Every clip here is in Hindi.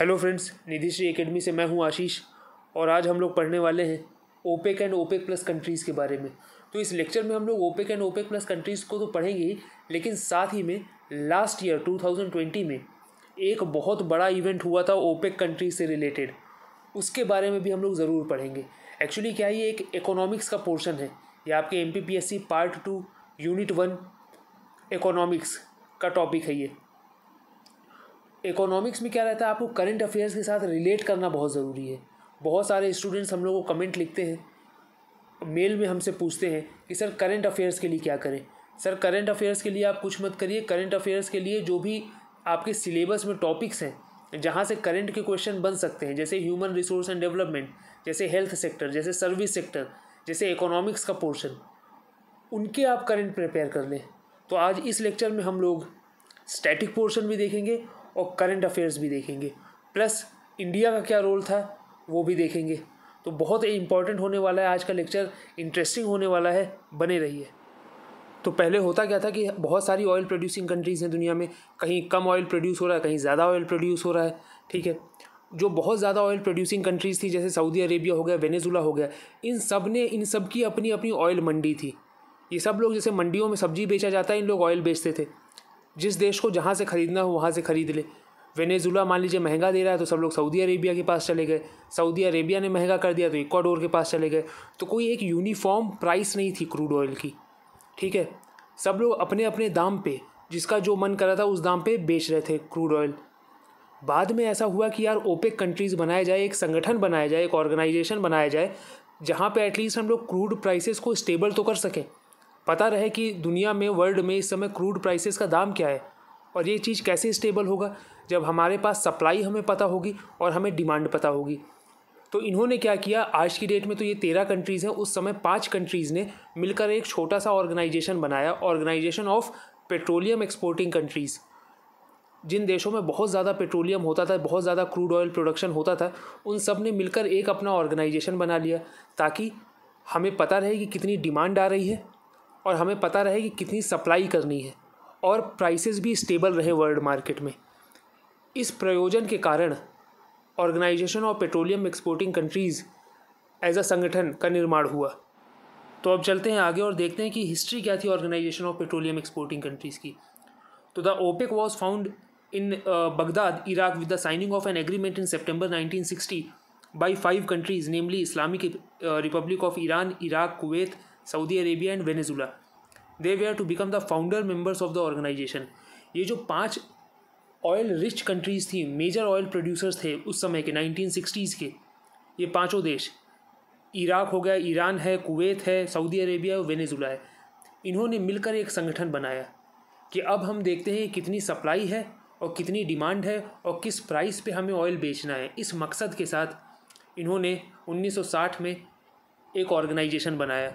हेलो फ्रेंड्स निधिश्री एकेडमी से मैं हूं आशीष और आज हम लोग पढ़ने वाले हैं OPEC and OPEC plus countries के बारे में तो इस लेक्चर में हम लोग OPEC and OPEC plus countries को तो पढ़ेंगे ही लेकिन साथ ही में लास्ट ईयर 2020 में एक बहुत बड़ा इवेंट हुआ था ओपेक कंट्रीज से रिलेटेड उसके बारे में भी हम लोग ज़रूर पढ़ेंगे एक्चुअली क्या ये एक इकोनॉमिक्स का पोर्शन है ये आपके M part two unit one economics का टॉपिक है ये इकोनॉमिक्स में क्या रहता है आपको करंट अफेयर्स के साथ रिलेट करना बहुत ज़रूरी है बहुत सारे स्टूडेंट्स हम लोग को कमेंट लिखते हैं मेल में हमसे पूछते हैं कि सर करंट अफेयर्स के लिए क्या करें सर करंट अफेयर्स के लिए आप कुछ मत करिए करंट अफेयर्स के लिए जो भी आपके सिलेबस में टॉपिक्स हैं जहाँ से करंट के क्वेश्चन बन सकते हैं जैसे ह्यूमन रिसोर्स एंड डेवलपमेंट जैसे हेल्थ सेक्टर जैसे सर्विस सेक्टर जैसे इकोनॉमिक्स का पोर्शन उनके आप करंट प्रिपेयर कर लें तो आज इस लेक्चर में हम लोग स्टैटिक पोर्शन भी देखेंगे और करंट अफेयर्स भी देखेंगे प्लस इंडिया का क्या रोल था वो भी देखेंगे तो बहुत ही इंपॉर्टेंट होने वाला है आज का लेक्चर इंटरेस्टिंग होने वाला है बने रहिए तो पहले होता क्या था कि बहुत सारी ऑयल प्रोड्यूसिंग कंट्रीज़ हैं दुनिया में कहीं कम ऑयल प्रोड्यूस हो रहा है कहीं ज़्यादा ऑयल प्रोड्यूस हो रहा है ठीक है जो बहुत ज़्यादा ऑयल प्रोड्यूसिंग कंट्रीज़ थी जैसे सऊदी अरेबिया हो गया वेनेजुला हो गया इन सब ने इन सब की अपनी अपनी ऑयल मंडी थी ये सब लोग जैसे मंडियों में सब्जी बेचा जाता है इन लोग ऑयल बेचते थे जिस देश को जहाँ से ख़रीदना हो वहाँ से ख़रीद ले वेनेजुला मान लीजिए महंगा दे रहा है तो सब लोग सऊदी अरेबिया के पास चले गए सऊदी अरेबिया ने महंगा कर दिया तो इक्वाडोर के पास चले गए तो कोई एक यूनिफॉर्म प्राइस नहीं थी क्रूड ऑयल की ठीक है सब लोग अपने अपने दाम पे जिसका जो मन करा था उस दाम पे बेच रहे थे क्रूड ऑयल बाद में ऐसा हुआ कि यार ओपेक कंट्रीज़ बनाया जाए एक संगठन बनाया जाए एक ऑर्गेनाइजेशन बनाया जाए जहाँ पे एटलीस्ट हम लोग क्रूड प्राइसेस को स्टेबल तो कर सकें पता रहे कि दुनिया में वर्ल्ड में इस समय क्रूड प्राइसेस का दाम क्या है और ये चीज़ कैसे स्टेबल होगा जब हमारे पास सप्लाई हमें पता होगी और हमें डिमांड पता होगी तो इन्होंने क्या किया आज की डेट में तो ये तेरह कंट्रीज़ हैं उस समय पाँच कंट्रीज़ ने मिलकर एक छोटा सा ऑर्गेनाइजेशन बनाया organisation of petroleum exporting countries जिन देशों में बहुत ज़्यादा पेट्रोलियम होता था बहुत ज़्यादा क्रूड ऑयल प्रोडक्शन होता था उन सब ने मिलकर एक अपना ऑर्गेनाइजेशन बना लिया ताकि हमें पता रहे कि कितनी डिमांड आ रही है और हमें पता रहे कि कितनी सप्लाई करनी है और प्राइसेस भी स्टेबल रहे वर्ल्ड मार्केट में इस प्रयोजन के कारण organisation of petroleum exporting countries as a संगठन का निर्माण हुआ तो अब चलते हैं आगे और देखते हैं कि हिस्ट्री क्या थी organisation of petroleum exporting countries की तो the OPEC was found in Baghdad Iraq with the signing of an agreement in September nineteen sixty by five countries namely Islamic Republic of Iran Iraq Kuwait Saudi Arabia and Venezuela they were are to become the founder members of the organisation ये जो पांच ऑयल रिच कंट्रीज़ थी मेजर ऑयल प्रोड्यूसर्स थे उस समय के नाइनटीन सिक्सटीज़ के ये पाँचों देश इराक हो गया ईरान है कुवैत है सऊदी अरेबिया और वेनेजुला है इन्होंने मिलकर एक संगठन बनाया कि अब हम देखते हैं कितनी सप्लाई है और कितनी डिमांड है और किस प्राइस पे हमें ऑयल बेचना है इस मकसद के साथ इन्होंने 1960 में एक ऑर्गेनाइजेशन बनाया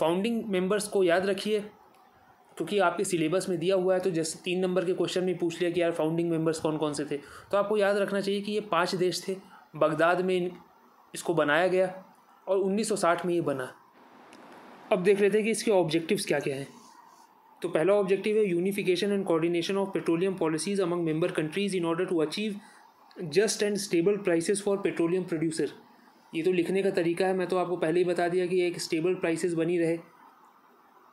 फाउंडिंग मेंबर्स को याद रखिए क्योंकि आपके सिलेबस में दिया हुआ है तो जैसे तीन नंबर के क्वेश्चन में पूछ लिया कि यार फाउंडिंग मेंबर्स कौन कौन से थे तो आपको याद रखना चाहिए कि ये पांच देश थे बगदाद में इन इसको बनाया गया और 1960 में ये बना अब देख लेते हैं कि इसके ऑब्जेक्टिव्स क्या क्या हैं तो पहला ऑब्जेक्टिव है unification and coordination of petroleum policies among member countries in order to achieve just and stable prices for petroleum producer ये तो लिखने का तरीका है मैं तो आपको पहले ही बता दिया कि एक स्टेबल प्राइसेस बनी रहे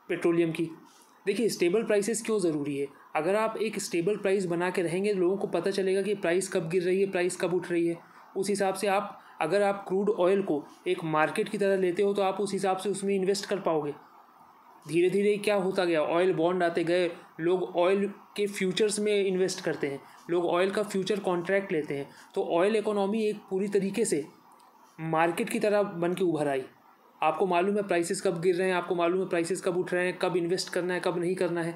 पेट्रोलियम की देखिए स्टेबल प्राइसेस क्यों ज़रूरी है अगर आप एक स्टेबल प्राइस बना के रहेंगे लोगों को पता चलेगा कि प्राइस कब गिर रही है प्राइस कब उठ रही है उस हिसाब से आप अगर आप क्रूड ऑयल को एक मार्केट की तरह लेते हो तो आप उस हिसाब से उसमें इन्वेस्ट कर पाओगे धीरे धीरे क्या होता गया ऑयल बॉन्ड आते गए लोग ऑयल के फ्यूचर्स में इन्वेस्ट करते हैं लोग ऑयल का फ्यूचर कॉन्ट्रैक्ट लेते हैं तो ऑयल इकोनॉमी एक पूरी तरीके से मार्केट की तरह बन के उभर आई आपको मालूम है प्राइसेस कब गिर रहे हैं आपको मालूम है प्राइसेस कब उठ रहे हैं कब इन्वेस्ट करना है कब नहीं करना है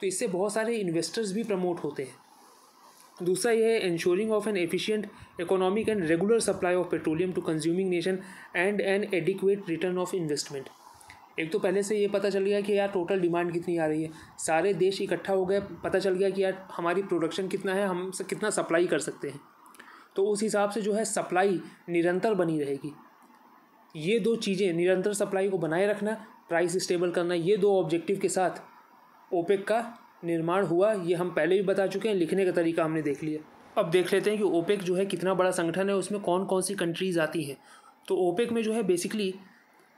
तो इससे बहुत सारे इन्वेस्टर्स भी प्रमोट होते हैं दूसरा यह है ensuring of an efficient economic and regular supply of petroleum to consuming nation and an adequate return of investment एक तो पहले से ये पता चल गया कि यार टोटल डिमांड कितनी आ रही है सारे देश इकट्ठा हो गए पता चल गया कि यार हमारी प्रोडक्शन कितना है हम कितना सप्लाई कर सकते हैं तो उस हिसाब से जो है सप्लाई निरंतर बनी रहेगी ये दो चीज़ें निरंतर सप्लाई को बनाए रखना प्राइस स्टेबल करना ये दो ऑब्जेक्टिव के साथ ओपेक का निर्माण हुआ ये हम पहले भी बता चुके हैं लिखने का तरीका हमने देख लिया अब देख लेते हैं कि ओपेक जो है कितना बड़ा संगठन है उसमें कौन कौन सी कंट्रीज़ आती हैं तो ओपेक में जो है बेसिकली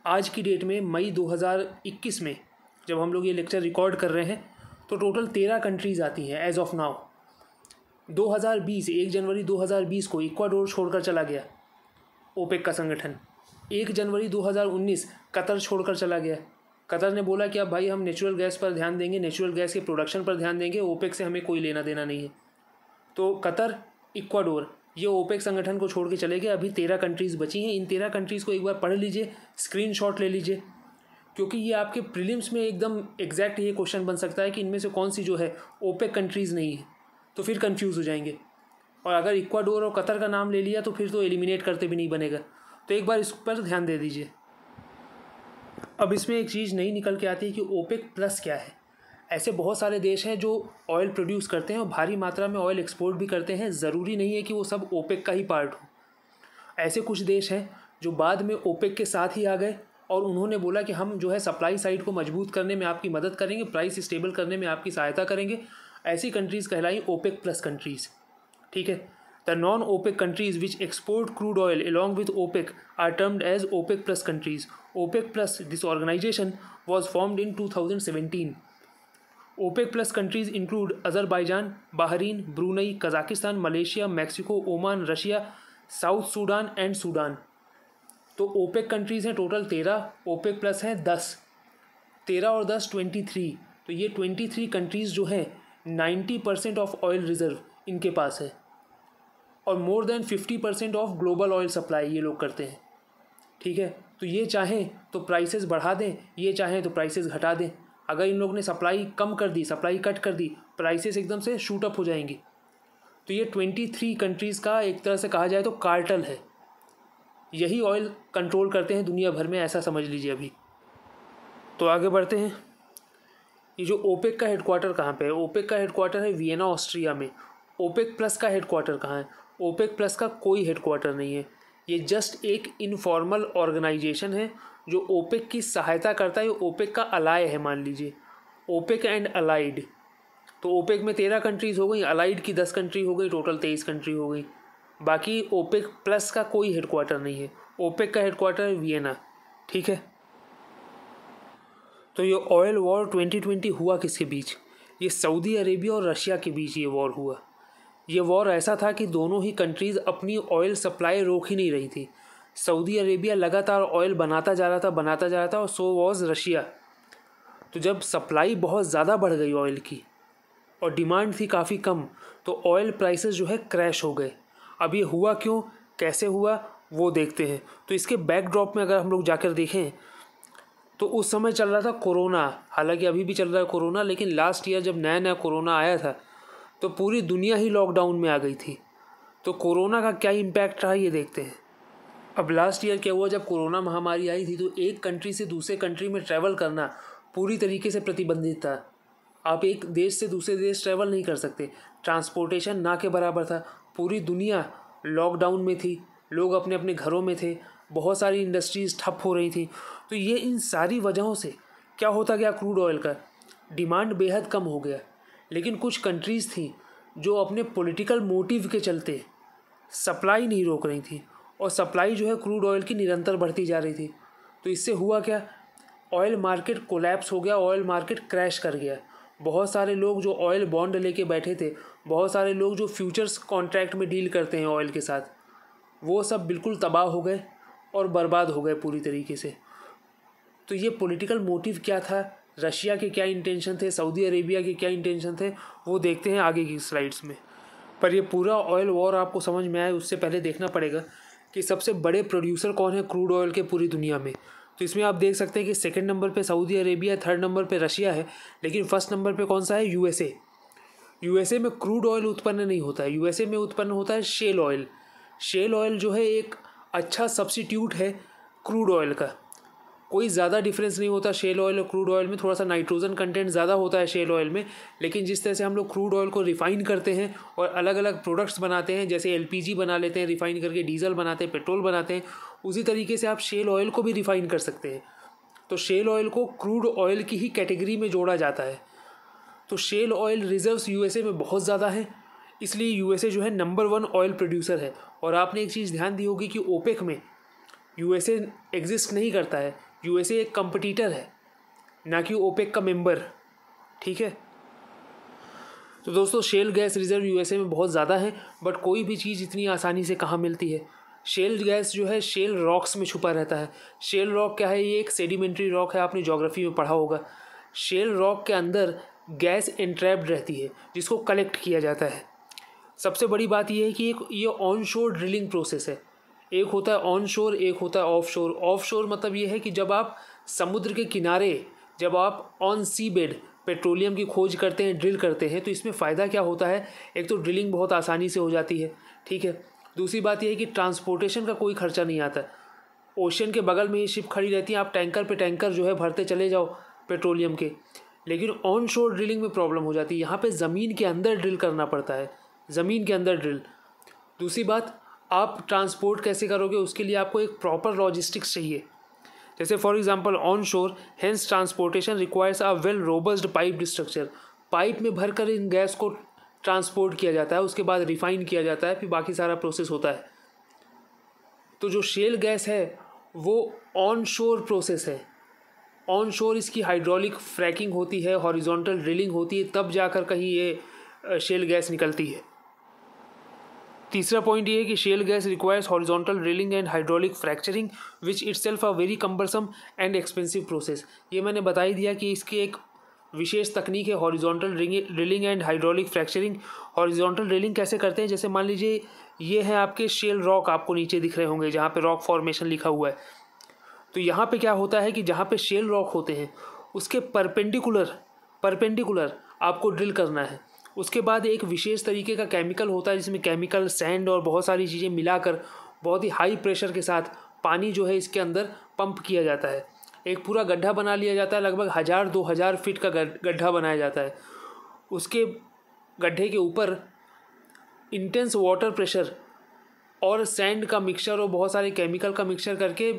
आज की डेट में मई 2021 में जब हम लोग ये लेक्चर रिकॉर्ड कर रहे हैं तो टोटल तेरह कंट्रीज़ आती हैं एज ऑफ नाउ 2020 एक जनवरी 2020 को इक्वाडोर छोड़कर चला गया ओपेक का संगठन एक जनवरी 2019 कतर छोड़कर चला गया कतर ने बोला कि अब भाई हम नेचुरल गैस पर ध्यान देंगे नेचुरल गैस के प्रोडक्शन पर ध्यान देंगे ओपेक से हमें कोई लेना देना नहीं है तो कतर इक्वाडोर ये ओपेक संगठन को छोड़ के चले गए अभी तेरह कंट्रीज़ बची हैं इन तेरह कंट्रीज़ को एक बार पढ़ लीजिए स्क्रीन ले लीजिए क्योंकि ये आपके प्रीलिम्स में एकदम एग्जैक्ट ये क्वेश्चन बन सकता है कि इनमें से कौन सी जो है ओपेक कंट्रीज़ नहीं है तो फिर कन्फ्यूज़ हो जाएंगे और अगर इक्वाडोर और कतर का नाम ले लिया तो फिर तो एलिमिनेट करते भी नहीं बनेगा तो एक बार इस पर ध्यान दे दीजिए अब इसमें एक चीज़ नहीं निकल के आती है कि ओपेक प्लस क्या है ऐसे बहुत सारे देश हैं जो ऑयल प्रोड्यूस करते हैं और भारी मात्रा में ऑयल एक्सपोर्ट भी करते हैं ज़रूरी नहीं है कि वो सब ओपेक का ही पार्ट हो ऐसे कुछ देश हैं जो बाद में ओपेक के साथ ही आ गए और उन्होंने बोला कि हम जो है सप्लाई साइड को मजबूत करने में आपकी मदद करेंगे प्राइस स्टेबल करने में आपकी सहायता करेंगे ऐसी कंट्रीज़ कहलाई ओपेक प्लस कंट्रीज़ ठीक है the non OPEC countries which export crude oil along with OPEC are termed as OPEC plus countries OPEC plus this organisation was formed in two thousand seventeen OPEC plus countries include Azerbaijan Bahrain Brunei Kazakhstan Malaysia Mexico Oman Russia South Sudan and Sudan तो ओपेक कंट्रीज़ हैं टोटल तेरह ओपेक प्लस हैं दस तेरह और दस ट्वेंटी थ्री तो ये ट्वेंटी थ्री कंट्रीज़ जो हैं ninety percent of oil reserve इनके पास है और more than fifty percent of global oil supply ये लोग करते हैं ठीक है तो ये चाहें तो प्राइसेस बढ़ा दें ये चाहें तो प्राइसेस घटा दें अगर इन लोग ने सप्लाई कम कर दी सप्लाई कट कर दी प्राइसेस एकदम से शूट अप हो जाएंगी तो ये ट्वेंटी थ्री कंट्रीज़ का एक तरह से कहा जाए तो कार्टल है यही ऑयल कंट्रोल करते हैं दुनिया भर में ऐसा समझ लीजिए अभी तो आगे बढ़ते हैं ये जो ओपेक का हेडक्वार्टर कहाँ पे है ओपेक का हेडक्वार्टर है वियना ऑस्ट्रिया में ओपेक प्लस का हेडक्वार्टर कहाँ है ओपेक प्लस का कोई हेडक्वार्टर नहीं है ये जस्ट एक इनफॉर्मल ऑर्गेनाइजेशन है जो ओपेक की सहायता करता है ओपेक का अलाय है मान लीजिए ओपेक एंड अलाइड तो ओपेक में तेरह कंट्रीज़ हो गई अलाइड की दस कंट्री हो गई टोटल तेईस कंट्री हो गई बाकी ओपेक प्लस का कोई हेडक्वार्टर नहीं है ओपेक का हेडक्वार्टर है वियना ठीक है तो ये ऑयल वॉर 2020 हुआ किसके बीच ये सऊदी अरेबिया और रशिया के बीच ये वॉर हुआ ये वॉर ऐसा था कि दोनों ही कंट्रीज़ अपनी ऑयल सप्लाई रोक ही नहीं रही थी सऊदी अरेबिया लगातार ऑयल बनाता जा रहा था बनाता जा रहा था और सो वॉज रशिया तो जब सप्लाई बहुत ज़्यादा बढ़ गई ऑयल की और डिमांड थी काफ़ी कम तो ऑयल प्राइसेस जो है क्रैश हो गए अब ये हुआ क्यों कैसे हुआ वो देखते हैं तो इसके बैकड्रॉप में अगर हम लोग जाकर देखें तो उस समय चल रहा था कोरोना हालांकि अभी भी चल रहा है कोरोना लेकिन लास्ट ईयर जब नया नया कोरोना आया था तो पूरी दुनिया ही लॉकडाउन में आ गई थी तो कोरोना का क्या इम्पैक्ट रहा ये देखते हैं अब लास्ट ईयर क्या हुआ जब कोरोना महामारी आई थी तो एक कंट्री से दूसरे कंट्री में ट्रैवल करना पूरी तरीके से प्रतिबंधित था आप एक देश से दूसरे देश ट्रैवल नहीं कर सकते ट्रांसपोर्टेशन ना के बराबर था पूरी दुनिया लॉकडाउन में थी लोग अपने अपने घरों में थे बहुत सारी इंडस्ट्रीज़ ठप हो रही थी तो ये इन सारी वजहों से क्या होता गया क्रूड ऑयल का डिमांड बेहद कम हो गया लेकिन कुछ कंट्रीज़ थी जो अपने पॉलिटिकल मोटिव के चलते सप्लाई नहीं रोक रही थी और सप्लाई जो है क्रूड ऑयल की निरंतर बढ़ती जा रही थी तो इससे हुआ क्या ऑयल मार्केट कोलैप्स हो गया ऑयल मार्केट क्रैश कर गया बहुत सारे लोग जो ऑयल बॉन्ड लेके बैठे थे बहुत सारे लोग जो फ्यूचर्स कॉन्ट्रैक्ट में डील करते हैं ऑयल के साथ वो सब बिल्कुल तबाह हो गए और बर्बाद हो गए पूरी तरीके से तो ये पॉलिटिकल मोटिव क्या था रशिया के क्या इंटेंशन थे सऊदी अरेबिया के क्या इंटेंशन थे वो देखते हैं आगे की स्लाइड्स में पर ये पूरा ऑयल वॉर आपको समझ में आए उससे पहले देखना पड़ेगा कि सबसे बड़े प्रोड्यूसर कौन है क्रूड ऑयल के पूरी दुनिया में तो इसमें आप देख सकते हैं कि सेकंड नंबर पे सऊदी अरेबिया थर्ड नंबर पे रशिया है लेकिन फर्स्ट नंबर पे कौन सा है यूएसए यूएसए में क्रूड ऑयल उत्पन्न नहीं होता है यूएसए में उत्पन्न होता है शेल ऑयल शेल ऑयल जो है एक अच्छा सब्सिट्यूट है क्रूड ऑयल का कोई ज़्यादा डिफरेंस नहीं होता शेल ऑयल और क्रूड ऑयल में थोड़ा सा नाइट्रोजन कंटेंट ज़्यादा होता है शेल ऑयल में लेकिन जिस तरह से हम लोग क्रूड ऑयल को रिफ़ाइन करते हैं और अलग अलग प्रोडक्ट्स बनाते हैं जैसे एलपीजी बना लेते हैं रिफ़ाइन करके डीजल बनाते हैं पेट्रोल बनाते हैं उसी तरीके से आप शेल ऑयल को भी रिफ़ाइन कर सकते हैं तो शेल ऑयल को क्रूड ऑयल की ही कैटेगरी में जोड़ा जाता है तो शेल ऑयल रिजर्व्स यूएसए में बहुत ज़्यादा है इसलिए यूएसए जो है नंबर वन ऑयल प्रोड्यूसर है और आपने एक चीज़ ध्यान दी होगी कि ओपेक में यूएसए एग्जिस्ट नहीं करता है यूएसए एक कंपटीटर है ना कि ओपेक का मेंबर ठीक है तो दोस्तों शेल गैस रिज़र्व यूएसए में बहुत ज़्यादा है बट कोई भी चीज़ इतनी आसानी से कहाँ मिलती है शेल गैस जो है शेल रॉक्स में छुपा रहता है शेल रॉक क्या है ये एक सेडिमेंट्री रॉक है आपने जोग्राफी में पढ़ा होगा शेल रॉक के अंदर गैस इंट्रैप्ड रहती है जिसको कलेक्ट किया जाता है सबसे बड़ी बात यह है कि एक ये ऑन शोर ड्रिलिंग प्रोसेस है एक होता है ऑन शोर एक होता है ऑफ शोर ऑफ शोर मतलब ये है कि जब आप समुद्र के किनारे जब आप ऑन सी बेड पेट्रोलियम की खोज करते हैं ड्रिल करते हैं तो इसमें फ़ायदा क्या होता है एक तो ड्रिलिंग बहुत आसानी से हो जाती है ठीक है दूसरी बात यह है कि ट्रांसपोर्टेशन का कोई खर्चा नहीं आता ओशन के बगल में ये शिप खड़ी रहती है आप टैंकर पे टैंकर जो है भरते चले जाओ पेट्रोलियम के लेकिन ऑन शोर ड्रिलिंग में प्रॉब्लम हो जाती है यहाँ पे ज़मीन के अंदर ड्रिल करना पड़ता है ज़मीन के अंदर ड्रिल दूसरी बात आप ट्रांसपोर्ट कैसे करोगे उसके लिए आपको एक प्रॉपर लॉजिस्टिक्स चाहिए जैसे for example onshore hence transportation requires a well robust pipe structure pipe में भर कर इन गैस को ट्रांसपोर्ट किया जाता है उसके बाद रिफाइन किया जाता है फिर बाकी सारा प्रोसेस होता है तो जो शेल गैस है वो ऑन शोर प्रोसेस है ऑन शोर इसकी हाइड्रोलिक फ्रैकिंग होती है हॉरिजॉन्टल ड्रिलिंग होती है तब जाकर कहीं ये शेल गैस निकलती है तीसरा पॉइंट ये है कि shale gas requires horizontal drilling and hydraulic fracturing which itself a very cumbersome and expensive process ये मैंने बता ही दिया कि इसकी एक विशेष तकनीक है horizontal drilling and hydraulic fracturing horizontal drilling कैसे करते हैं जैसे मान लीजिए ये है आपके शेल रॉक आपको नीचे दिख रहे होंगे जहाँ पर रॉक फॉर्मेशन लिखा हुआ है तो यहाँ पर क्या होता है कि जहाँ पर शेल रॉक होते हैं उसके परपेंडिकुलर परपेंडिकुलर आपको ड्रिल करना है उसके बाद एक विशेष तरीके का केमिकल होता है जिसमें केमिकल सैंड और बहुत सारी चीज़ें मिलाकर बहुत ही हाई प्रेशर के साथ पानी जो है इसके अंदर पंप किया जाता है एक पूरा गड्ढा बना लिया जाता है लगभग हज़ार दो हज़ार फिट का गड्ढा बनाया जाता है उसके गड्ढे के ऊपर इंटेंस वाटर प्रेशर और सैंड का मिक्सचर और बहुत सारे केमिकल का मिक्सचर करके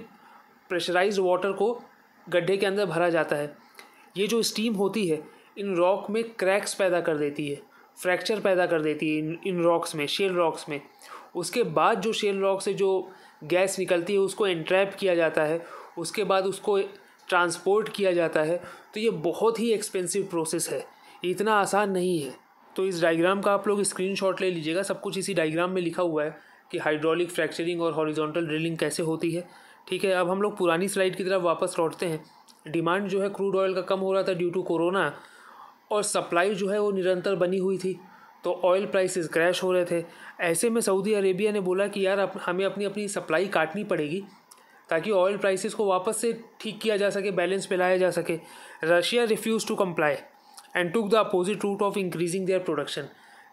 प्रेशराइज वाटर को गड्ढे के अंदर भरा जाता है ये जो स्टीम होती है इन रॉक में क्रैक्स पैदा कर देती है फ्रैक्चर पैदा कर देती है इन रॉक्स में शेल रॉक्स में उसके बाद जो शेल रॉक से जो गैस निकलती है उसको एंट्रैप किया जाता है उसके बाद उसको ट्रांसपोर्ट किया जाता है तो ये बहुत ही एक्सपेंसिव प्रोसेस है इतना आसान नहीं है तो इस डायग्राम का आप लोग स्क्रीनशॉट ले लीजिएगा सब कुछ इसी डायग्राम में लिखा हुआ है कि हाइड्रोलिक फ्रैक्चरिंग और हॉरिजॉन्टल ड्रिलिंग कैसे होती है ठीक है अब हम लोग पुरानी स्लाइड की तरफ वापस लौटते हैं डिमांड जो है क्रूड ऑयल का कम हो रहा था ड्यू टू कोरोना और सप्लाई जो है वो निरंतर बनी हुई थी तो ऑयल प्राइसेस क्रैश हो रहे थे ऐसे में सऊदी अरेबिया ने बोला कि यार हमें अपनी अपनी सप्लाई काटनी पड़ेगी ताकि ऑयल प्राइसेस को वापस से ठीक किया जा सके बैलेंस में लाया जा सके Russia refuse to comply and took the opposite route of increasing their production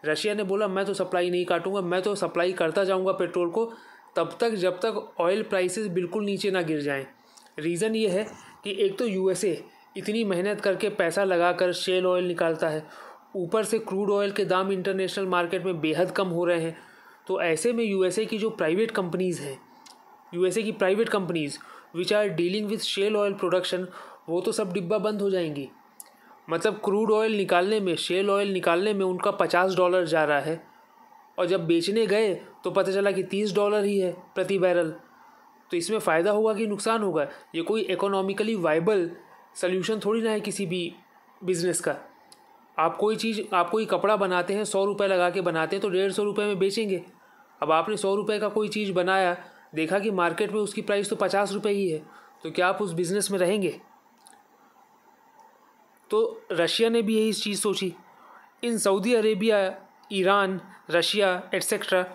Russia ने बोला मैं तो सप्लाई नहीं काटूंगा मैं तो सप्लाई करता जाऊंगा पेट्रोल को तब तक जब तक ऑयल प्राइसेस बिल्कुल नीचे ना गिर जाएं रीज़न ये है कि एक तो यूएसए इतनी मेहनत करके पैसा लगाकर शेल ऑयल निकालता है ऊपर से क्रूड ऑयल के दाम इंटरनेशनल मार्केट में बेहद कम हो रहे हैं तो ऐसे में यूएसए की जो प्राइवेट कंपनीज़ हैं यूएसए की private companies which are dealing with shale oil production वो तो सब डिब्बा बंद हो जाएंगी मतलब क्रूड ऑयल निकालने में शेल ऑयल निकालने में उनका पचास डॉलर जा रहा है और जब बेचने गए तो पता चला कि तीस डॉलर ही है प्रति बैरल तो इसमें फ़ायदा होगा कि नुकसान होगा ये कोई इकोनॉमिकली वाइबल सोल्यूशन थोड़ी ना है किसी भी बिज़नेस का आप कोई चीज़ आप कोई कपड़ा बनाते हैं सौ रुपये लगा के बनाते हैं तो डेढ़ सौ रुपये में बेचेंगे अब आपने सौ रुपये का कोई चीज़ बनाया देखा कि मार्केट में उसकी प्राइस तो पचास रुपये ही है तो क्या आप उस बिज़नेस में रहेंगे तो रशिया ने भी यही चीज़ सोची in Saudi Arabia Iran Russia etcetera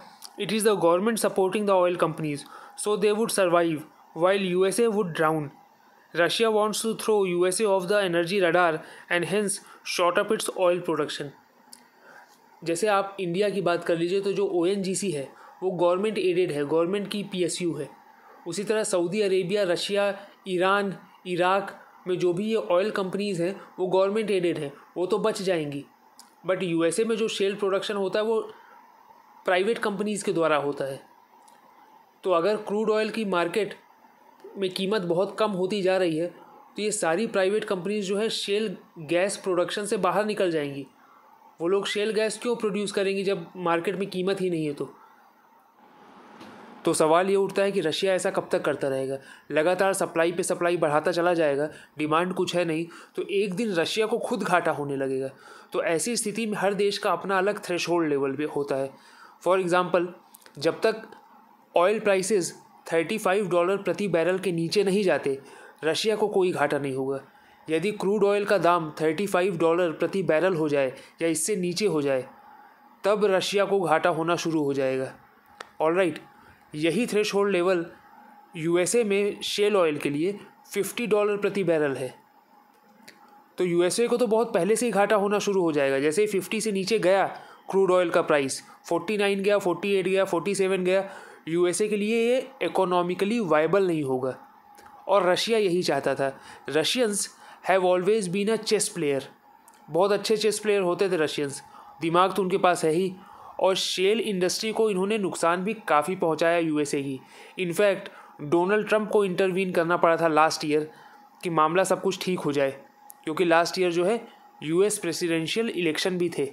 it is the government supporting the oil companies so they would survive while U S A would drown Russia wants to throw USA off the energy radar and hence shot up its oil production. जैसे आप इंडिया की बात कर लीजिए तो जो ओ है वो गवर्नमेंट एडेड है गवर्नमेंट की पी है उसी तरह Saudi Arabia Russia Iran Iraq में जो भी ये ऑयल कंपनीज़ हैं वो गवर्नमेंट एडेड हैं वो तो बच जाएंगी बट यूएसए में जो शेल प्रोडक्शन होता है वो प्राइवेट कंपनीज़ के द्वारा होता है तो अगर क्रूड ऑयल की मार्केट में कीमत बहुत कम होती जा रही है तो ये सारी प्राइवेट कंपनीज जो है शेल गैस प्रोडक्शन से बाहर निकल जाएंगी वो लोग शेल गैस क्यों प्रोड्यूस करेंगी जब मार्केट में कीमत ही नहीं है तो तो सवाल ये उठता है कि रशिया ऐसा कब तक करता रहेगा लगातार सप्लाई पे सप्लाई बढ़ाता चला जाएगा डिमांड कुछ है नहीं तो एक दिन रशिया को खुद घाटा होने लगेगा तो ऐसी स्थिति में हर देश का अपना अलग थ्रेश लेवल भी होता है फॉर एग्ज़ाम्पल जब तक ऑयल प्राइसेस 35 डॉलर प्रति बैरल के नीचे नहीं जाते रशिया को कोई घाटा नहीं होगा यदि क्रूड ऑयल का दाम 35 डॉलर प्रति बैरल हो जाए या इससे नीचे हो जाए तब रशिया को घाटा होना शुरू हो जाएगा ऑल राइट यही थ्रेश लेवल यूएसए में शेल ऑयल के लिए 50 डॉलर प्रति बैरल है तो यूएसए को तो बहुत पहले से ही घाटा होना शुरू हो जाएगा जैसे ही फिफ्टी से नीचे गया क्रूड ऑयल का प्राइस फोर्टी नाइन गया फोर्टी एट गया फोर्टी सेवन गया यूएसए के लिए ये इकोनॉमिकली वाइबल नहीं होगा और रशिया यही चाहता था Russians have always been a chess player बहुत अच्छे चेस प्लेयर होते थे रशियंस दिमाग तो उनके पास है ही और शेल इंडस्ट्री को इन्होंने नुकसान भी काफ़ी पहुंचाया यूएसए की इनफैक्ट डोनाल्ड ट्रंप को इंटरवीन करना पड़ा था लास्ट ईयर कि मामला सब कुछ ठीक हो जाए क्योंकि लास्ट ईयर जो है यूएस प्रेसिडेंशियल इलेक्शन भी थे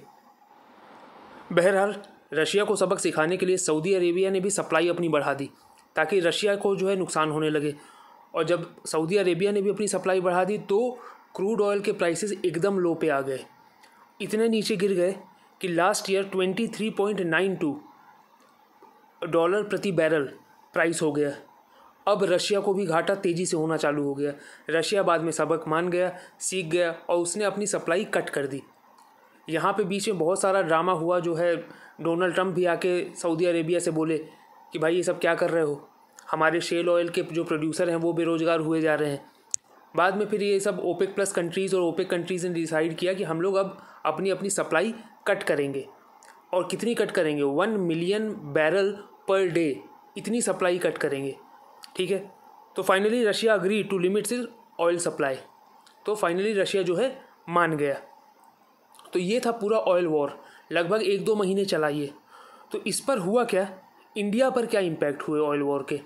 बहरहाल रशिया को सबक सिखाने के लिए सऊदी अरेबिया ने भी सप्लाई अपनी बढ़ा दी ताकि रशिया को जो है नुकसान होने लगे और जब सऊदी अरेबिया ने भी अपनी सप्लाई बढ़ा दी तो क्रूड ऑयल के प्राइसेस एकदम लो पे आ गए इतने नीचे गिर गए कि last year twenty three point nine two dollar प्रति बैरल प्राइस हो गया अब रशिया को भी घाटा तेज़ी से होना चालू हो गया रशिया बाद में सबक मान गया सीख गया और उसने अपनी सप्लाई कट कर दी यहाँ पे बीच में बहुत सारा ड्रामा हुआ जो है डोनाल्ड ट्रंप भी आके सऊदी अरेबिया से बोले कि भाई ये सब क्या कर रहे हो हमारे शेल ऑयल के जो प्रोड्यूसर हैं वो बेरोज़गार हुए जा रहे हैं बाद में फिर ये सब ओपेक प्लस कंट्रीज़ और ओपेक कंट्रीज़ ने डिसाइड किया कि हम लोग अब अपनी अपनी सप्लाई कट करेंगे और कितनी कट करेंगे one million barrel per day इतनी सप्लाई कट करेंगे ठीक है तो finally Russia agree to limit oil supply तो फाइनली रशिया जो है मान गया तो ये था पूरा ऑयल वॉर लगभग एक दो महीने चला ये तो इस पर हुआ क्या इंडिया पर क्या इम्पैक्ट हुए ऑयल वॉर के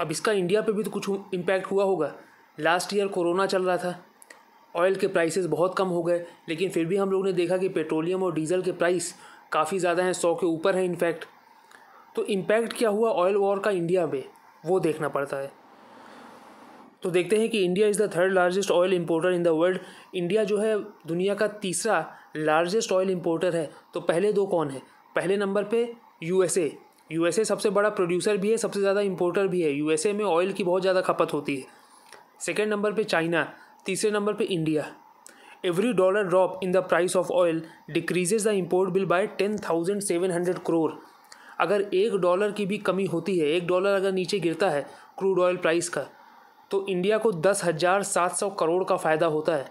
अब इसका इंडिया पर भी तो कुछ इम्पैक्ट हुआ होगा लास्ट ईयर कोरोना चल रहा था ऑयल के प्राइसेस बहुत कम हो गए लेकिन फिर भी हम लोग ने देखा कि पेट्रोलियम और डीजल के प्राइस काफ़ी ज़्यादा हैं सौ के ऊपर हैं इनफैक्ट तो इम्पैक्ट क्या हुआ ऑयल वॉर का इंडिया में वो देखना पड़ता है तो देखते हैं कि India is the third largest oil importer in the world India जो है दुनिया का तीसरा लार्जेस्ट ऑयल इम्पोर्टर है तो पहले दो कौन है पहले नंबर पे यूएसए यूएसए सबसे बड़ा प्रोड्यूसर भी है सबसे ज़्यादा इम्पोर्टर भी है यूएसए में ऑयल की बहुत ज़्यादा खपत होती है सेकेंड नंबर पे चाइना तीसरे नंबर पे India every dollar drop in the price of oil decreases the import bill by ten thousand seven hundred crore अगर एक डॉलर की भी कमी होती है एक डॉलर अगर नीचे गिरता है क्रूड ऑयल प्राइस का तो इंडिया को दस हज़ार सात सौ करोड़ का फ़ायदा होता है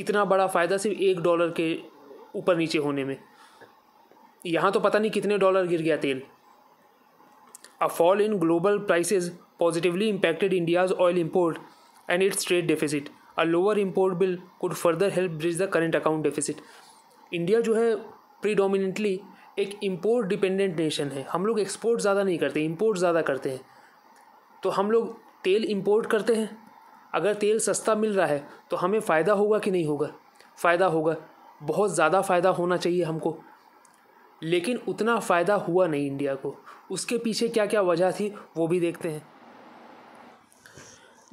इतना बड़ा फ़ायदा सिर्फ एक डॉलर के ऊपर नीचे होने में यहाँ तो पता नहीं कितने डॉलर गिर गया तेल a fall in global price positively impacted India's oil import and its trade deficit a lower import bill could further help bridge the current account deficit India जो है प्रीडोमिनेंटली एक इम्पोर्ट डिपेंडेंट नेशन है हम लोग एक्सपोर्ट ज़्यादा नहीं करते इम्पोर्ट ज़्यादा करते हैं तो हम लोग तेल इम्पोर्ट करते हैं अगर तेल सस्ता मिल रहा है तो हमें फ़ायदा होगा कि नहीं होगा फ़ायदा होगा बहुत ज़्यादा फ़ायदा होना चाहिए हमको लेकिन उतना फ़ायदा हुआ नहीं इंडिया को उसके पीछे क्या क्या वजह थी वो भी देखते हैं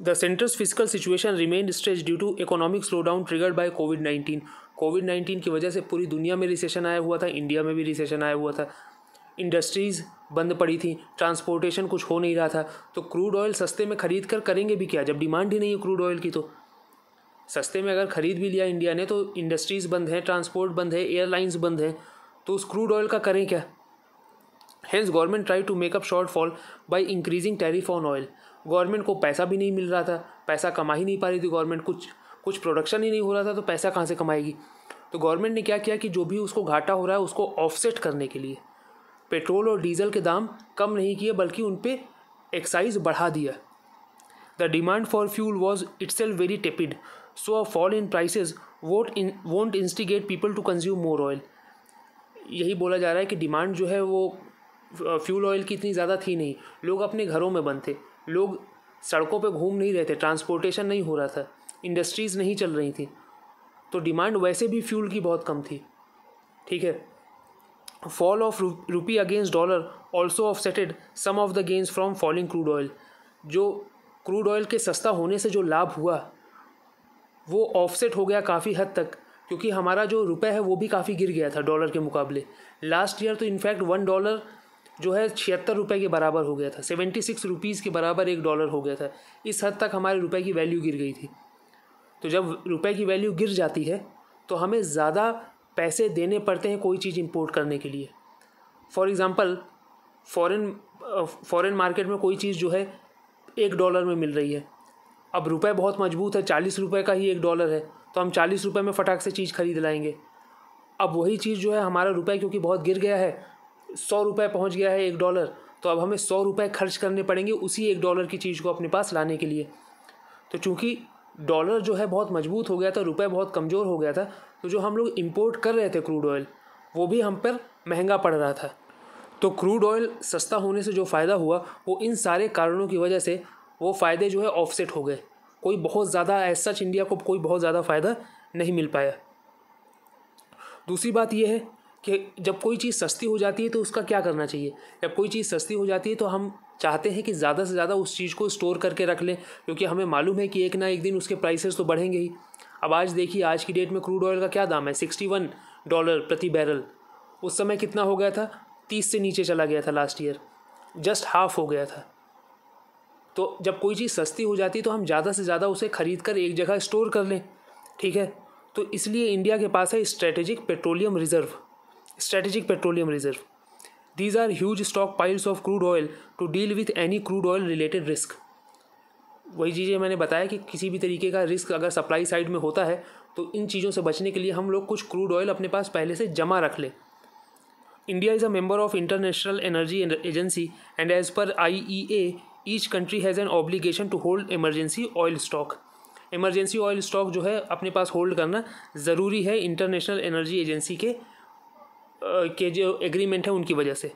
the The physical situation remain stretch due to economic slow down triggered by covid nineteen covid nineteen की वजह से पूरी दुनिया में रिसेशन आया हुआ था इंडिया में भी रिसेशन आया हुआ था इंडस्ट्रीज़ बंद पड़ी थी ट्रांसपोर्टेशन कुछ हो नहीं रहा था तो क्रूड ऑयल सस्ते में ख़रीद कर करेंगे भी क्या जब डिमांड ही नहीं है क्रूड ऑयल की तो सस्ते में अगर ख़रीद भी लिया इंडिया ने तो इंडस्ट्रीज़ बंद हैं ट्रांसपोर्ट बंद है एयरलाइंस बंद हैं तो उस क्रूड ऑयल का करें क्या hence government try to make up shortfall by increasing tariff on oil government को पैसा भी नहीं मिल रहा था पैसा कमा ही नहीं पा रही थी गवर्नमेंट कुछ कुछ प्रोडक्शन ही नहीं हो रहा था तो पैसा कहाँ से कमाएगी तो गवर्नमेंट ने क्या किया कि जो भी उसको घाटा हो रहा है उसको ऑफसेट करने के लिए पेट्रोल और डीजल के दाम कम नहीं किए बल्कि उन पर एक्साइज बढ़ा दिया the demand for fuel was itself very tepid so a fall in prices wouldn't won't instigate people to consume more oil यही बोला जा रहा है कि डिमांड जो है वो फ्यूल ऑयल की इतनी ज़्यादा थी नहीं लोग अपने घरों में बंद थे लोग सड़कों पे घूम नहीं रहे थे ट्रांसपोर्टेशन नहीं हो रहा था इंडस्ट्रीज़ नहीं चल रही थी तो डिमांड वैसे भी फ्यूल की बहुत कम थी ठीक है fall of rupee against dollar also offsetted some of the gains from falling crude oil जो क्रूड ऑयल के सस्ता होने से जो लाभ हुआ वो ऑफसेट हो गया काफ़ी हद तक क्योंकि हमारा जो रुपए है वो भी काफ़ी गिर गया था डॉलर के मुकाबले लास्ट ईयर तो इनफैक्ट वन डॉलर जो है छिहत्तर रुपये के बराबर हो गया था सेवेंटी सिक्स रुपीज़ के बराबर एक डॉलर हो गया था इस हद तक हमारे रुपए की वैल्यू गिर गई थी तो जब रुपए की वैल्यू गिर जाती है तो हमें ज़्यादा पैसे देने पड़ते हैं कोई चीज़ इम्पोर्ट करने के लिए for example foreign foreign market में कोई चीज़ जो है एक डॉलर में मिल रही है अब रुपए बहुत मजबूत है चालीस रुपए का ही एक डॉलर है तो हम चालीस रुपए में फटाक से चीज़ खरीद लाएंगे अब वही चीज़ जो है हमारा रुपए क्योंकि बहुत गिर गया है सौ रुपये पहुँच गया है एक डॉलर तो अब हमें सौ रुपये खर्च करने पड़ेंगे उसी एक डॉलर की चीज़ को अपने पास लाने के लिए तो चूँकि डॉलर जो है बहुत मजबूत हो गया था रुपये बहुत कमज़ोर हो गया था तो जो हम लोग इम्पोर्ट कर रहे थे क्रूड ऑयल वो भी हम पर महंगा पड़ रहा था तो क्रूड ऑयल सस्ता होने से जो फ़ायदा हुआ वो इन सारे कारणों की वजह से वो फ़ायदे जो है ऑफसेट हो गए कोई बहुत ज़्यादा ऐसा इंडिया को कोई बहुत ज़्यादा फ़ायदा नहीं मिल पाया दूसरी बात यह है कि जब कोई चीज़ सस्ती हो जाती है तो उसका क्या करना चाहिए जब कोई चीज़ सस्ती हो जाती है तो हम चाहते हैं कि ज़्यादा से ज़्यादा उस चीज़ को स्टोर करके रख लें क्योंकि हमें मालूम है कि एक ना एक दिन उसके प्राइसेस तो बढ़ेंगे ही अब आज देखिए आज की डेट में क्रूड ऑयल का क्या दाम है सिक्सटी वन डॉलर प्रति बैरल उस समय कितना हो गया था तीस से नीचे चला गया था लास्ट ईयर जस्ट हाफ हो गया था तो जब कोई चीज़ सस्ती हो जाती तो हम ज़्यादा से ज़्यादा उसे खरीद कर एक जगह स्टोर कर लें ठीक है तो इसलिए इंडिया के पास है strategic petroleum reserve strategic petroleum reserve These are huge stockpiles of crude oil to deal with any crude oil related risk. वही चीज़ें मैंने बताया कि किसी भी तरीके का रिस्क अगर सप्लाई साइड में होता है तो इन चीज़ों से बचने के लिए हम लोग कुछ क्रूड ऑयल अपने पास पहले से जमा रख लें India is a member of International Energy Agency and as per I E H country has an obligation to hold emergency oil stock emergency oil stock जो है अपने पास होल्ड करना ज़रूरी है इंटरनेशनल एनर्जी एजेंसी के के जो एग्रीमेंट है उनकी वजह से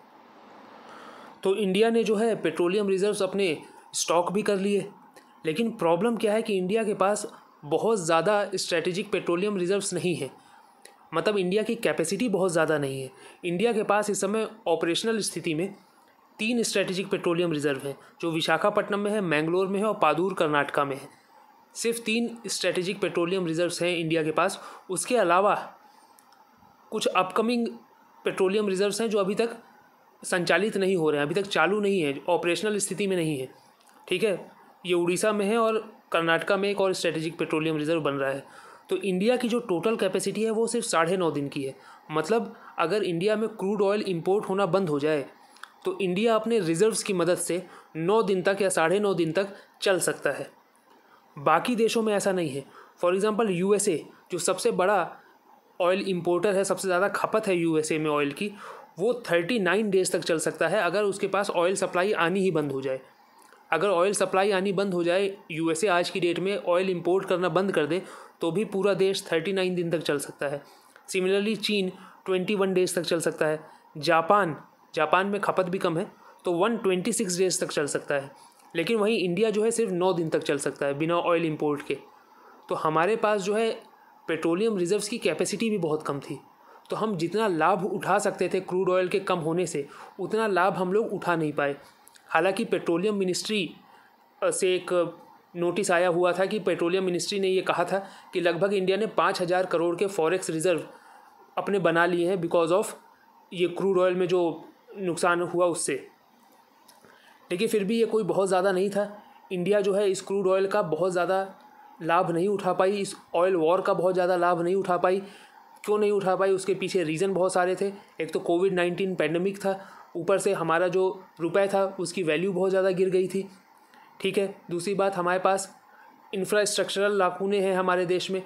तो इंडिया ने जो है पेट्रोलियम रिजर्व्स अपने स्टॉक भी कर लिए लेकिन प्रॉब्लम क्या है कि इंडिया के पास बहुत ज़्यादा स्ट्रेटेजिक पेट्रोलियम रिजर्व्स नहीं है मतलब इंडिया की कैपेसिटी बहुत ज़्यादा नहीं है इंडिया के पास इस समय ऑपरेशनल स्थिति में तीन स्ट्रेटेजिक पेट्रोलियम रिजर्व हैं जो विशाखापट्टनम में है मैंगलोर में है और पादूर कर्नाटका में है सिर्फ तीन स्ट्रेटेजिक पेट्रोलियम रिजर्व्स हैं इंडिया के पास उसके अलावा कुछ अपकमिंग पेट्रोलियम रिजर्व्स हैं जो अभी तक संचालित नहीं हो रहे हैं अभी तक चालू नहीं है ऑपरेशनल स्थिति में नहीं है ठीक है ये उड़ीसा में है और कर्नाटका में एक और स्ट्रेटेजिक पेट्रोलियम रिजर्व बन रहा है तो इंडिया की जो टोटल कैपेसिटी है वो सिर्फ साढ़े नौ दिन की है मतलब अगर इंडिया में क्रूड ऑयल इम्पोर्ट होना बंद हो जाए तो इंडिया अपने रिजर्व्स की मदद से नौ दिन तक या साढ़े नौ दिन तक चल सकता है बाकी देशों में ऐसा नहीं है फॉर एग्ज़ाम्पल यू जो सबसे बड़ा ऑयल इम्पोर्टर है सबसे ज़्यादा खपत है यूएसए में ऑयल की वो थर्टी नाइन डेज़ तक चल सकता है अगर उसके पास ऑयल सप्लाई आनी ही बंद हो जाए अगर ऑयल सप्लाई आनी बंद हो जाए यूएसए आज की डेट में ऑयल इम्पोर्ट करना बंद कर दे तो भी पूरा देश थर्टी नाइन दिन तक चल सकता है सिमिलरली चीन ट्वेंटी वन डेज़ तक चल सकता है जापान जापान में खपत भी कम है तो वन ट्वेंटी सिक्स डेज़ तक चल सकता है लेकिन वहीं इंडिया जो है सिर्फ नौ दिन तक चल सकता है बिना ऑयल इम्पोर्ट के तो हमारे पास जो है पेट्रोलियम रिजर्व्स की कैपेसिटी भी बहुत कम थी तो हम जितना लाभ उठा सकते थे क्रूड ऑयल के कम होने से उतना लाभ हम लोग उठा नहीं पाए हालांकि पेट्रोलियम मिनिस्ट्री से एक नोटिस आया हुआ था कि पेट्रोलियम मिनिस्ट्री ने ये कहा था कि लगभग इंडिया ने पाँच हज़ार करोड़ के फॉरेक्स रिज़र्व अपने बना लिए हैं बिकॉज ऑफ ये क्रूड ऑयल में जो नुकसान हुआ उससे लेकिन फिर भी ये कोई बहुत ज़्यादा नहीं था इंडिया जो है इस क्रूड ऑयल का बहुत ज़्यादा लाभ नहीं उठा पाई इस ऑयल वॉर का बहुत ज़्यादा लाभ नहीं उठा पाई क्यों नहीं उठा पाई उसके पीछे रीज़न बहुत सारे थे एक तो कोविड नाइन्टीन पैंडमिक था ऊपर से हमारा जो रुपये था उसकी वैल्यू बहुत ज़्यादा गिर गई थी ठीक है दूसरी बात हमारे पास इंफ्रास्ट्रक्चरल लाखूने हैं हमारे देश में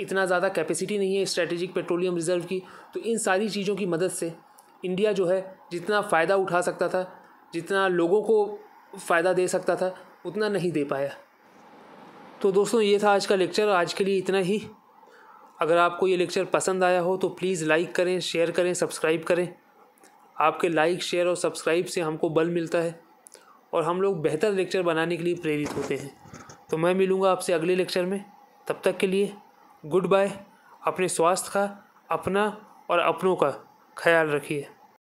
इतना ज़्यादा कैपेसिटी नहीं है स्ट्रेटेजिक पेट्रोलियम रिजर्व की तो इन सारी चीज़ों की मदद से इंडिया जो है जितना फ़ायदा उठा सकता था जितना लोगों को फ़ायदा दे सकता था उतना नहीं दे पाया तो दोस्तों ये था आज का लेक्चर आज के लिए इतना ही अगर आपको ये लेक्चर पसंद आया हो तो प्लीज़ लाइक करें शेयर करें सब्सक्राइब करें आपके लाइक शेयर और सब्सक्राइब से हमको बल मिलता है और हम लोग बेहतर लेक्चर बनाने के लिए प्रेरित होते हैं तो मैं मिलूँगा आपसे अगले लेक्चर में तब तक के लिए गुड बाय अपने स्वास्थ्य का अपना और अपनों का ख्याल रखिए